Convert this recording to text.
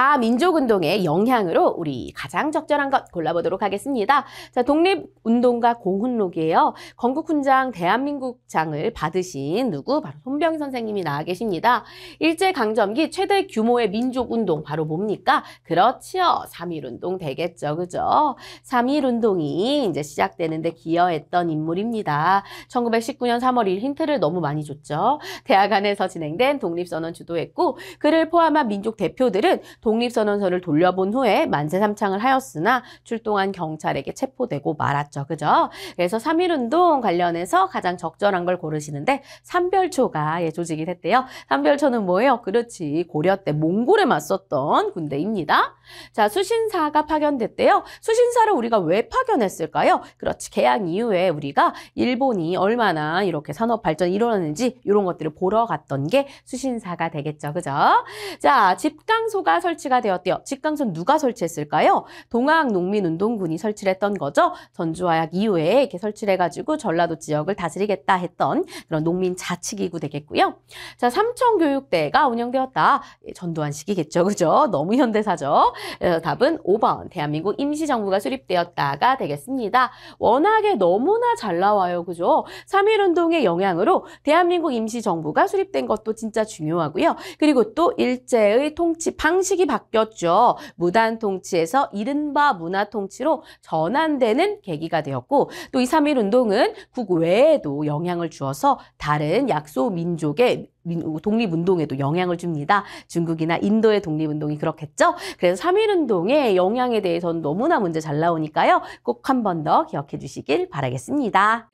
가민족운동의 영향으로 우리 가장 적절한 것 골라보도록 하겠습니다. 자, 독립운동가 공훈록이에요. 건국훈장 대한민국장을 받으신 누구? 바로 손병희 선생님이 나와 계십니다. 일제강점기 최대 규모의 민족운동 바로 뭡니까? 그렇지요. 3.1운동 되겠죠. 그죠? 3.1운동이 이제 시작되는데 기여했던 인물입니다. 1919년 3월 1일 힌트를 너무 많이 줬죠. 대학 안에서 진행된 독립선언 주도했고 그를 포함한 민족 대표들은 독립선언서를 돌려본 후에 만세 삼창을 하였으나 출동한 경찰에게 체포되고 말았죠. 그죠? 그래서 3.1운동 관련해서 가장 적절한 걸 고르시는데 삼별초가 예, 조직이 됐대요. 삼별초는 뭐예요? 그렇지. 고려 때 몽골에 맞섰던 군대입니다. 자, 수신사가 파견됐대요. 수신사를 우리가 왜 파견했을까요? 그렇지. 개항 이후에 우리가 일본이 얼마나 이렇게 산업 발전이 일어났는지 이런 것들을 보러 갔던 게 수신사가 되겠죠. 그죠? 자, 집강소가 설 설치가 되었대요. 직강선 누가 설치했을까요? 동학농민운동군이 설치를 했던 거죠. 전주화약 이후에 이렇게 설치를 해가지고 전라도 지역을 다스리겠다 했던 그런 농민 자치기구 되겠고요. 자, 삼청교육대가 운영되었다. 예, 전두환 시기겠죠. 그죠? 너무 현대사죠. 어, 답은 5번 대한민국 임시정부가 수립되었다가 되겠습니다. 워낙에 너무나 잘 나와요. 그죠? 3.1운동의 영향으로 대한민국 임시정부가 수립된 것도 진짜 중요하고요. 그리고 또 일제의 통치 방식 방식이 바뀌었죠. 무단 통치에서 이른바 문화 통치로 전환되는 계기가 되었고 또 이 삼일 운동은 국외에도 영향을 주어서 다른 약소 민족의 독립운동에도 영향을 줍니다. 중국이나 인도의 독립운동이 그렇겠죠. 그래서 3.1운동의 영향에 대해서는 너무나 문제 잘 나오니까요. 꼭 한 번 더 기억해 주시길 바라겠습니다.